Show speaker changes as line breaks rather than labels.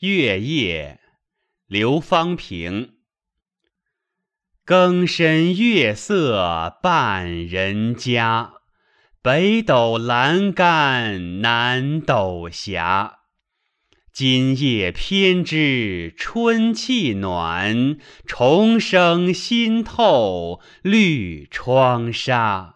月夜，刘方平。更深月色半人家，北斗阑干南斗斜。今夜偏知春气暖，虫声新透绿窗纱。